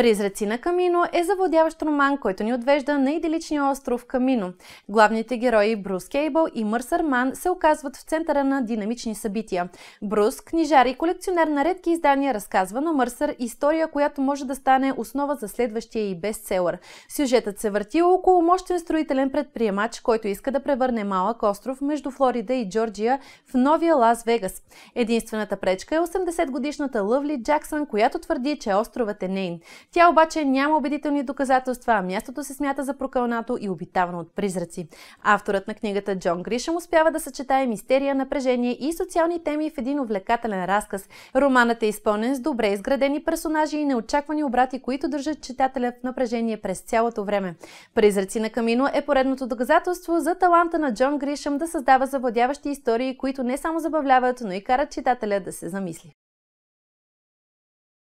Призраци на Камино е завладяващ роман, който ни отвежда на идиличния остров Камино. Главните герои Брус Кейбъл и Мърсър Ман се оказват в центъра на динамични събития. Брус, книжар и колекционер на редки издания, разказва на Мърсър история, която може да стане основа за следващия и бестселър. Сюжетът се върти около мощен строителен предприемач, който иска да превърне малък остров между Флорида и Джорджия в новия Лас Вегас. Единствената пречка е 80-годишната Лъвли Джаксън, която твърди, че островът е нейн. Тя обаче няма убедителни доказателства, а мястото се смята за прокълнато и обитавано от призраци. Авторът на книгата Джон Гришъм успява да съчетае мистерия, напрежение и социални теми в един увлекателен разказ. Романът е изпълнен с добре изградени персонажи и неочаквани обрати, които държат читателя в напрежение през цялото време. Призраци на Камино е поредното доказателство за таланта на Джон Гришъм да създава завладяващи истории, които не само забавляват, но и карат читателя да се замисли.